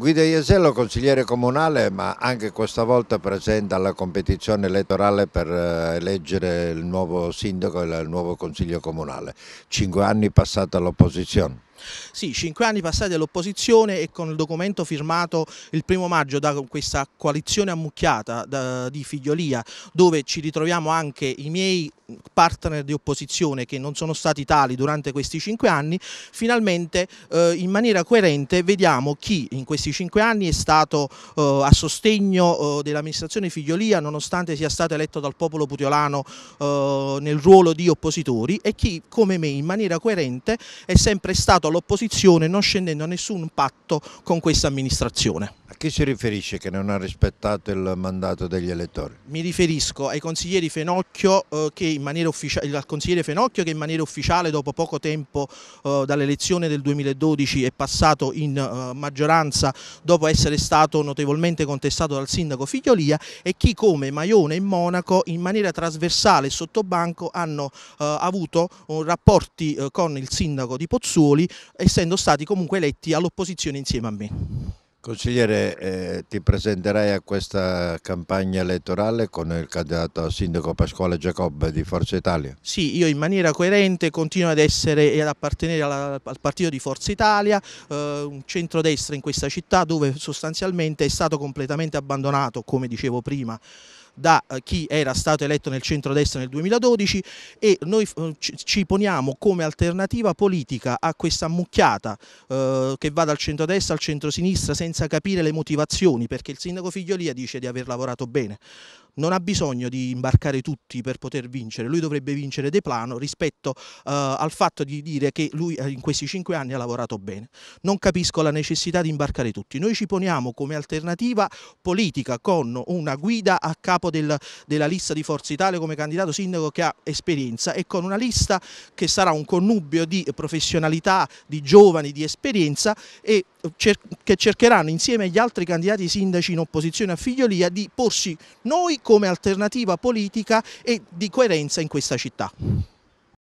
Guido Iesello, consigliere comunale, ma anche questa volta presente alla competizione elettorale per eh, eleggere il nuovo sindaco e il nuovo consiglio comunale. Cinque anni passati all'opposizione. Sì, cinque anni passati all'opposizione e con il documento firmato il primo maggio da questa coalizione ammucchiata da, di Figliolia, dove ci ritroviamo anche i miei partner di opposizione che non sono stati tali durante questi cinque anni, finalmente eh, in maniera coerente vediamo chi in questi cinque anni è stato eh, a sostegno eh, dell'amministrazione Figliolia nonostante sia stato eletto dal popolo putiolano eh, nel ruolo di oppositori e chi come me in maniera coerente è sempre stato l'opposizione non scendendo a nessun patto con questa amministrazione. A chi si riferisce che non ha rispettato il mandato degli elettori? Mi riferisco ai consiglieri Fenocchio, eh, che in maniera al consigliere Fenocchio che in maniera ufficiale dopo poco tempo eh, dall'elezione del 2012 è passato in eh, maggioranza dopo essere stato notevolmente contestato dal sindaco Figliolia e chi come Maione e Monaco in maniera trasversale e sottobanco hanno eh, avuto eh, rapporti eh, con il sindaco di Pozzuoli essendo stati comunque eletti all'opposizione insieme a me. Consigliere, eh, ti presenterai a questa campagna elettorale con il candidato sindaco Pasquale Giacobbe di Forza Italia? Sì, io in maniera coerente continuo ad essere e ad appartenere alla, al partito di Forza Italia, eh, un centrodestra in questa città dove sostanzialmente è stato completamente abbandonato, come dicevo prima, da eh, chi era stato eletto nel centrodestra nel 2012 e noi eh, ci poniamo come alternativa politica a questa ammucchiata eh, che va dal centrodestra al centrosinistra senza capire le motivazioni perché il sindaco Figliolia dice di aver lavorato bene non ha bisogno di imbarcare tutti per poter vincere, lui dovrebbe vincere De Plano rispetto eh, al fatto di dire che lui eh, in questi cinque anni ha lavorato bene. Non capisco la necessità di imbarcare tutti, noi ci poniamo come alternativa politica con una guida a capo del, della lista di Forza Italia come candidato sindaco che ha esperienza e con una lista che sarà un connubio di professionalità, di giovani, di esperienza e che cercheranno insieme agli altri candidati sindaci in opposizione a Figliolia di porsi noi come alternativa politica e di coerenza in questa città.